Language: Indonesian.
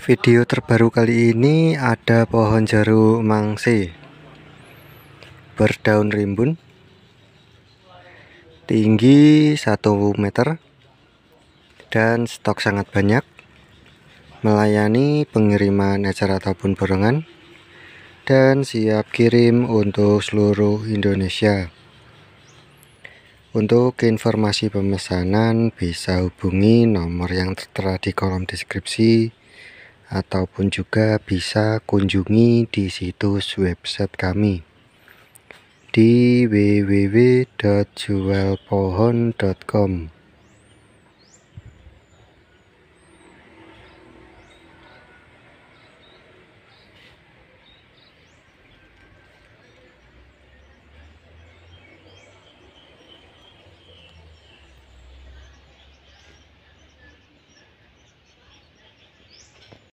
Video terbaru kali ini ada pohon jaru mangsi berdaun rimbun tinggi 1 meter dan stok sangat banyak melayani pengiriman acara ataupun borongan dan siap kirim untuk seluruh Indonesia untuk informasi pemesanan bisa hubungi nomor yang tertera di kolom deskripsi ataupun juga bisa kunjungi di situs website kami di www.jualpohon.com